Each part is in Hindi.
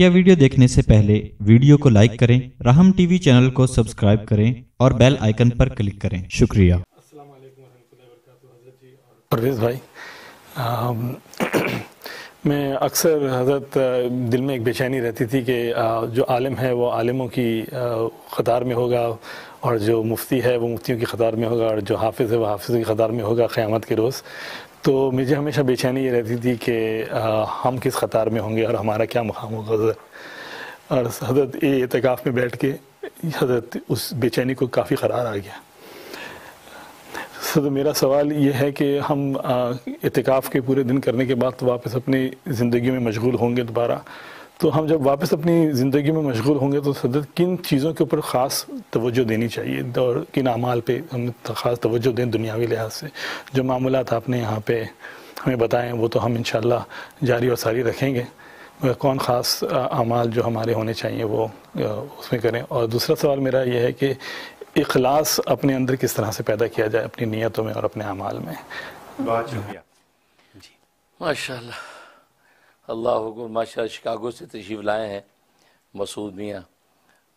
मुख्य वीडियो देखने से पहले वीडियो को लाइक करें राहम टीवी चैनल को सब्सक्राइब करें और बेल आइकन पर क्लिक करें शुक्रिया परवेज भाई आ, मैं अक्सर हजरत दिल में एक बेचैनी रहती थी कि जो आलिम है वो आलिमों की कतार में होगा और जो मुफ्ती है वो मुफ्तियों की कतार में होगा और जो हाफिज़ है वो हाफिज़ की कतार में होगा क़्यामत के रोज़ तो मुझे हमेशा बेचैनी ये रहती थी कि हम किस ख़तार में होंगे और हमारा क्या मुकाम होगा हज़रत और हज़रत ये में बैठ के हज़रत उस बेचैनी को काफ़ी करार आ गया सर तो मेरा सवाल ये है कि हम इतकाफ के पूरे दिन करने के बाद तो वापस अपनी ज़िंदगी में मशगूल होंगे दोबारा तो हम जब वापस अपनी ज़िंदगी में मशगूल होंगे तो सदर किन चीज़ों के ऊपर ख़ास तवज्जो देनी चाहिए और किन अमाल पे हम ख़ास तवज्जो दें दुनियावी लिहाज से जो मामला आपने यहाँ पे हमें बताएं वो तो हम इन जारी और सारी रखेंगे कौन ख़ास अमाल जो हमारे होने चाहिए वो उसमें करें और दूसरा सवाल मेरा यह है कि इखलास अपने अंदर किस तरह से पैदा किया जाए अपनी नीयतों में और अपने अमाल में बहुत शुक्रिया जी माशा अल्लाह माशा शिकागो से तशीफ लाए हैं मसूद मियाँ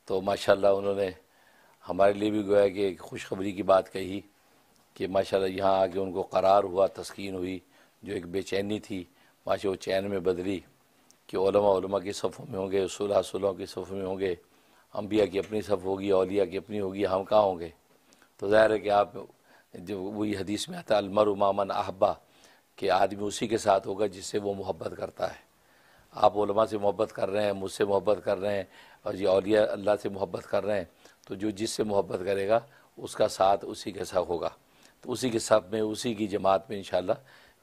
तो माशा उन्होंने हमारे लिए भी गोया कि खुशखबरी की बात कही कि माशा यहाँ आके उनको करार हुआ तस्किन हुई जो एक बेचैनी थी माशा वो चैन में बदली कि ओलमा के सफ़ों में होंगे सुलह सुलह के सफ़ों में होंगे अम्बिया की अपनी सफ़ होगी अलिया की अपनी होगी हम कहाँ होंगे तो ज़ाहिर है कि आप जो वही हदीस में आता अलमर उमामन अहबा कि आदमी उसी के साथ होगा जिससे वो मोहब्बत करता है आप उलमा से मोहब्बत कर रहे हैं मुझसे मोहब्बत कर रहे हैं और ये अलिया अल्लाह से मोहब्बत कर रहे हैं तो जो जिससे मोहब्बत करेगा उसका साथ उसी के साथ होगा तो उसी के साथ में उसी की जमात में इन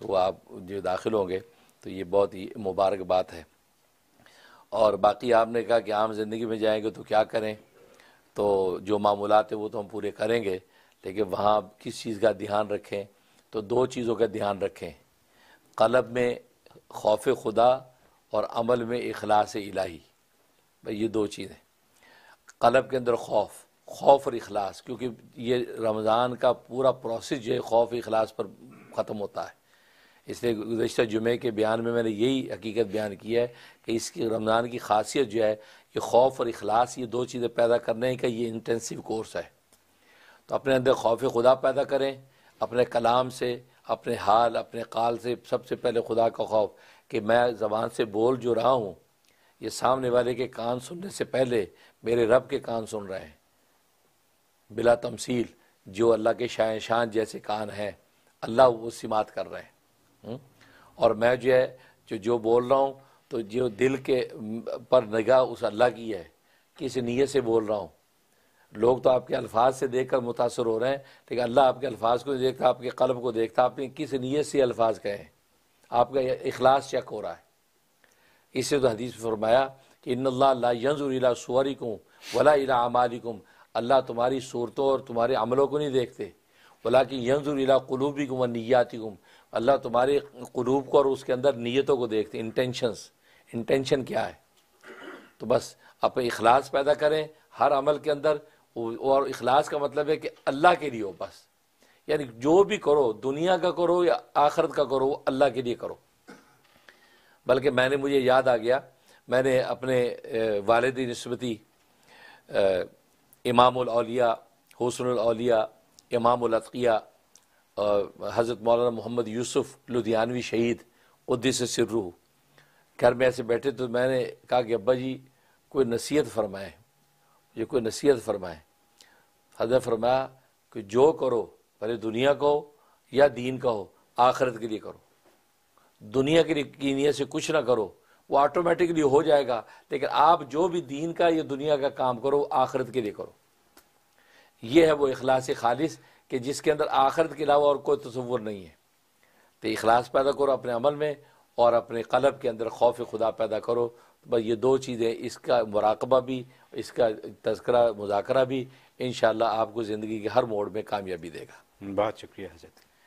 वो आप जो दाखिल होंगे तो ये बहुत ही मुबारक बात है और बाकी आपने कहा कि आम ज़िंदगी में जाएंगे तो क्या करें तो जो मामूलत है वो तो हम पूरे करेंगे लेकिन वहाँ किस चीज़ का ध्यान रखें तो दो चीज़ों का ध्यान रखें कलब में खौफ खुदा और अमल में अखलास इलाही भाई ये दो चीज़ें कलब के अंदर खौफ खौफ और अखलास क्योंकि ये रमज़ान का पूरा प्रोसेस जो है खौफ अखलास पर ख़त्म होता है इसलिए गुजशत जुमे के बयान में मैंने यही हकीकत बयान की है कि इसकी रमज़ान की खासियत जो है कि खौफ और अखलास ये दो चीज़ें पैदा करने का ये इंटेंसिव कोर्स है तो अपने अंदर खौफ खुदा पैदा करें अपने कलाम से अपने हाल अपने काल से सबसे पहले खुदा का खौफ कि मैं ज़बान से बोल जो रहा हूँ ये सामने वाले के कान सुनने से पहले मेरे रब के कान सुन रहे हैं बिला तमसील जो अल्लाह के शाह शान जैसे कान हैं अल्लाह वो सिमात कर रहे हैं हम्म? और मैं जो है जो जो बोल रहा हूँ तो जो दिल के पर निगाह उस अल्लाह की है किस नीयत से बोल रहा हूँ लोग तो आपके अल्फाज से देख कर मुतासर हो रहे हैं लेकिन अल्लाह आपके अल्फाज को देखता आपके कलब को देखता आपने किस नीयत से अल्फाज कहे हैं आपका अखलास चेक हो रहा है इससे तो हदीस में फरमाया कि इन अल्लाजुरला सुअरिकुम वला इला अमालिकुम अल्लाह तुम्हारी सूरतों और तुम्हारे अमलों को नहीं देखते वला कि यंजुरला कलूबिकुम नियातिकुम अल्लाह तुम्हारे कलूब को और उसके अंदर नीयतों को देखते इंटेंशंस इंटेंशन क्या है तो बस अपने अखलास पैदा करें हर अमल के अंदर और अखलास का मतलब है कि अल्लाह के लिए हो बस यानी जो भी करो दुनिया का करो या आखरत का करो वो अल्लाह के लिए करो बल्कि मैंने मुझे याद आ गया मैंने अपने वालद नस्बती इमामौलिया हसनौलिया इमामतकिया हज़रत मौलाना मोहम्मद यूसुफ़ लुधियानवी शहीद उद्दीस सिर्रू घर में ऐसे बैठे तो मैंने कहा कि अब्बा जी कोई नसीहत फरमाएँ ये कोई नसीहत फरमाए हजरत फरमाया कि जो करो भले दुनिया का हो या दीन का हो आखिरत के लिए करो दुनिया के लिए की से कुछ ना करो वो ऑटोमेटिकली हो जाएगा लेकिन आप जो भी दीन का या दुनिया का काम करो आखिरत के लिए करो ये है वो अखलास खालिश कि जिसके अंदर आखिरत के अलावा और कोई तस्वुर नहीं है तो अखलास पैदा करो अपने अमल में और अपने कलब के अंदर खौफ खुदा पैदा करो बस ये दो चीज़ें इसका मराकबा भी इसका तस्करा मुजाकरा भी इन शाला आपको ज़िंदगी के हर मोड़ में कामयाबी देगा बहुत शुक्रिया हजरत